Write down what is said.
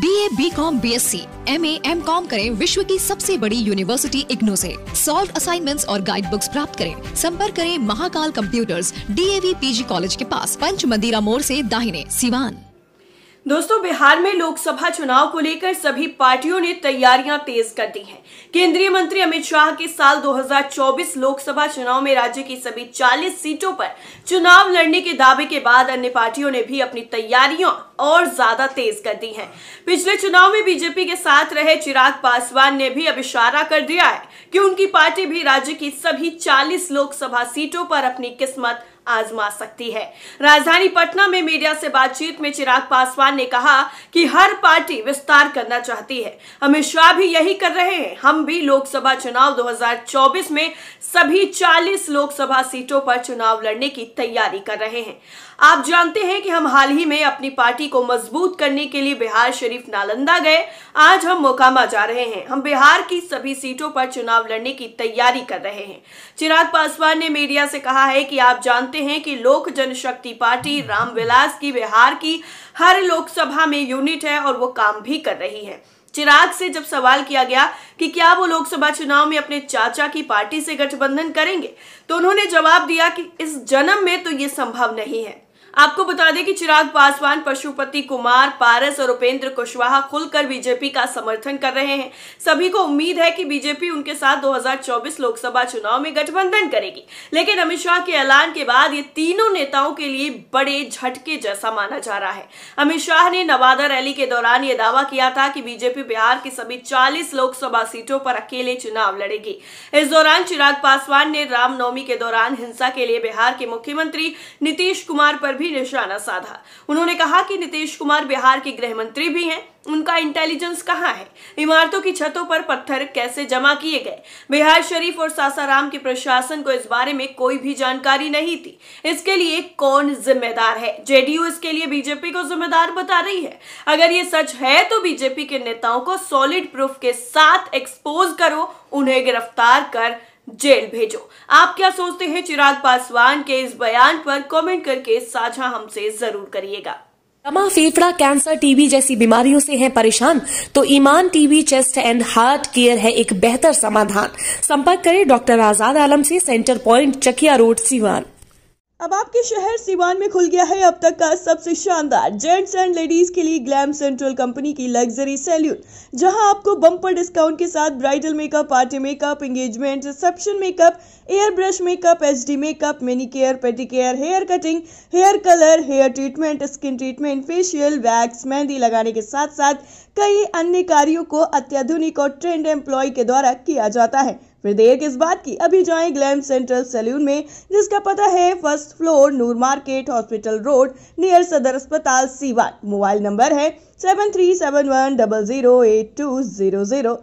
B A B com B S C M A M com करें विश्व की सबसे बड़ी यूनिवर्सिटी इग्नो से सॉल्व असाइनमेंट्स और गाइड बुक्स प्राप्त करें संपर्क करें Mahakal computers D A V P G college के पास पंच मंदिरा मोड़ ऐसी दाहिने सिवान दोस्तों बिहार में लोकसभा चुनाव को लेकर सभी पार्टियों ने तैयारियां तेज कर दी हैं। केंद्रीय मंत्री अमित शाह के साल 2024 लोकसभा चुनाव में राज्य की सभी 40 सीटों पर चुनाव लड़ने के दावे के बाद अन्य पार्टियों ने भी अपनी तैयारियां और ज्यादा तेज कर दी हैं। पिछले चुनाव में बीजेपी के साथ रहे चिराग पासवान ने भी अब इशारा कर दिया है की उनकी पार्टी भी राज्य की सभी चालीस लोकसभा सीटों पर अपनी किस्मत आजमा सकती है राजधानी पटना में मीडिया से बातचीत में चिराग पासवान ने कहा कि हर पार्टी विस्तार करना चाहती है अमित शाह भी यही कर रहे हैं हम भी लोकसभा चुनाव 2024 में सभी 40 लोकसभा सीटों पर चुनाव लड़ने की तैयारी कर रहे हैं आप जानते हैं कि हम हाल ही में अपनी पार्टी को मजबूत करने के लिए बिहार शरीफ नालंदा गए आज हम मोकामा जा रहे हैं हम बिहार की सभी सीटों पर चुनाव लड़ने की तैयारी कर रहे हैं चिराग पासवान ने मीडिया से कहा है कि आप जानते जानते हैं कि लोक जनशक्ति पार्टी रामविलास की बिहार की हर लोकसभा में यूनिट है और वो काम भी कर रही है चिराग से जब सवाल किया गया कि क्या वो लोकसभा चुनाव में अपने चाचा की पार्टी से गठबंधन करेंगे तो उन्होंने जवाब दिया कि इस जन्म में तो ये संभव नहीं है आपको बता दें कि चिराग पासवान पशुपति कुमार पारस और उपेंद्र कुशवाहा खुलकर बीजेपी का समर्थन कर रहे हैं सभी को उम्मीद है कि बीजेपी उनके साथ 2024 लोकसभा चुनाव में गठबंधन करेगी लेकिन अमित शाह के ऐलान के बाद ये तीनों नेताओं के लिए बड़े झटके जैसा माना जा रहा है अमित शाह ने नवादा रैली के दौरान यह दावा किया था कि बीजेपी बिहार की सभी चालीस लोकसभा सीटों पर अकेले चुनाव लड़ेगी इस दौरान चिराग पासवान ने रामनवमी के दौरान हिंसा के लिए बिहार के मुख्यमंत्री नीतीश कुमार पर भी भी निशाना साधा उन्होंने कहा कि नीतीश कुमार बिहार के गृह मंत्री भी हैं उनका इंटेलिजेंस कहाँ है इमारतों की छतों पर पत्थर कैसे जमा किए गए बिहार शरीफ और सासाराम के प्रशासन को इस बारे में कोई भी जानकारी नहीं थी इसके लिए कौन जिम्मेदार है जेडीयू इसके लिए बीजेपी को जिम्मेदार बता रही है अगर ये सच है तो बीजेपी के नेताओं को सॉलिड प्रूफ के साथ एक्सपोज करो उन्हें गिरफ्तार कर जेल भेजो आप क्या सोचते हैं चिराग पासवान के इस बयान पर कमेंट करके साझा हमसे जरूर करिएगा दमा फेफड़ा कैंसर टीबी जैसी बीमारियों से हैं परेशान तो Iman TB chest and heart care है एक बेहतर समाधान संपर्क करें डॉक्टर आजाद आलम से center point Chakia road Siwan अब आपके शहर सीवान में खुल गया है अब तक का सबसे शानदार जेंट्स एंड लेडीज के लिए ग्लैम सेंट्रल कंपनी की लग्जरी सैल्यूट जहां आपको बम्पर डिस्काउंट के साथ bridal makeup party makeup engagement reception makeup airbrush makeup H D makeup mani care pedi care hair cutting hair colour hair treatment skin treatment facial wax mehndi लगाने के साथ साथ कई अन्य कार्यों को अत्याधुनिक और ट्रेंड एम्प्लॉय के द्वारा किया जाता है फिर देर किस बात की अभी जाएं ग्लैम सेंट्रल सैलून में जिसका पता है first floor Noor market hospital road near Sadar अस्पताल सीवान मोबाइल नंबर है seven three seven one double zero eight two zero zero